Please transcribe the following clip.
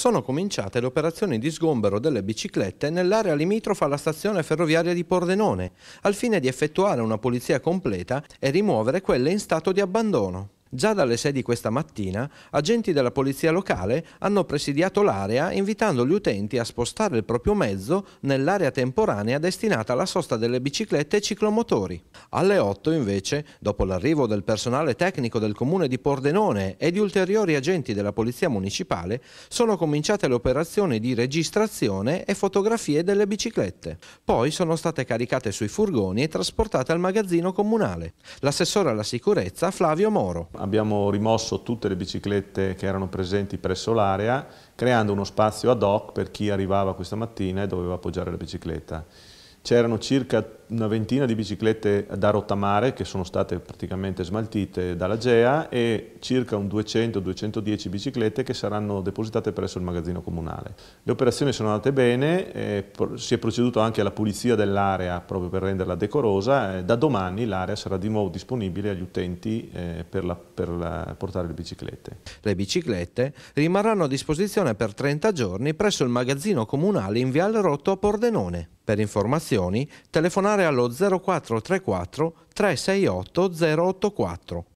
sono cominciate le operazioni di sgombero delle biciclette nell'area limitrofa alla stazione ferroviaria di Pordenone, al fine di effettuare una pulizia completa e rimuovere quelle in stato di abbandono. Già dalle 6 di questa mattina, agenti della polizia locale hanno presidiato l'area invitando gli utenti a spostare il proprio mezzo nell'area temporanea destinata alla sosta delle biciclette e ciclomotori. Alle 8 invece, dopo l'arrivo del personale tecnico del comune di Pordenone e di ulteriori agenti della polizia municipale, sono cominciate le operazioni di registrazione e fotografie delle biciclette. Poi sono state caricate sui furgoni e trasportate al magazzino comunale. L'assessore alla sicurezza Flavio Moro abbiamo rimosso tutte le biciclette che erano presenti presso l'area, creando uno spazio ad hoc per chi arrivava questa mattina e doveva appoggiare la bicicletta. C'erano circa una ventina di biciclette da rottamare che sono state praticamente smaltite dalla GEA e circa un 200-210 biciclette che saranno depositate presso il magazzino comunale. Le operazioni sono andate bene, eh, si è proceduto anche alla pulizia dell'area proprio per renderla decorosa e eh, da domani l'area sarà di nuovo disponibile agli utenti eh, per, la, per la, portare le biciclette. Le biciclette rimarranno a disposizione per 30 giorni presso il magazzino comunale in Viale Rotto a Pordenone. Per informazioni telefonare allo 0434 368 084.